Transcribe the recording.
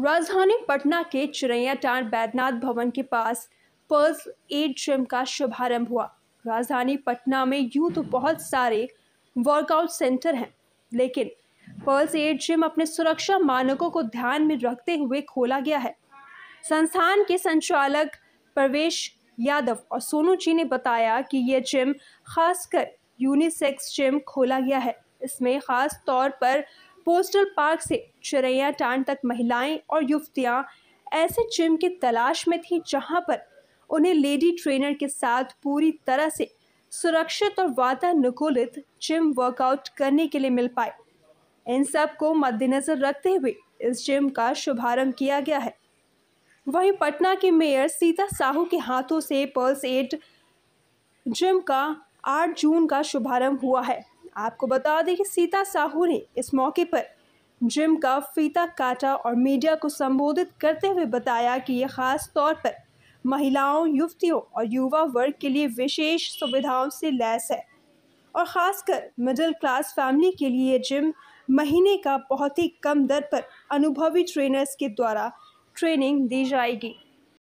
राजधानी पटना के चिरैयाटार बैद्यनाथ भवन के पास पर्स एड जिम का शुभारंभ हुआ राजधानी पटना में यूं तो बहुत सारे वर्कआउट सेंटर हैं लेकिन पर्ल्स एड जिम अपने सुरक्षा मानकों को ध्यान में रखते हुए खोला गया है संस्थान के संचालक प्रवेश यादव और सोनू जी ने बताया कि यह जिम खासकर यूनिसेक्स जिम खोला गया है इसमें खास तौर पर पोस्टल पार्क से चिरैया टांड तक महिलाएं और युवतियां ऐसे जिम की तलाश में थीं जहां पर उन्हें लेडी ट्रेनर के साथ पूरी तरह से सुरक्षित और वातानुकूलित जिम वर्कआउट करने के लिए मिल पाए इन सब को मद्देनज़र रखते हुए इस जिम का शुभारंभ किया गया है वहीं पटना के मेयर सीता साहू के हाथों से पर्स एट जिम का 8 जून का शुभारंभ हुआ है आपको बता दें कि सीता साहू ने इस मौके पर जिम का फीता काटा और मीडिया को संबोधित करते हुए बताया कि ये खास तौर पर महिलाओं युवतियों और युवा वर्ग के लिए विशेष सुविधाओं से लैस है और ख़ासकर मिडिल क्लास फैमिली के लिए जिम महीने का बहुत ही कम दर पर अनुभवी ट्रेनर्स के द्वारा ट्रेनिंग दी जाएगी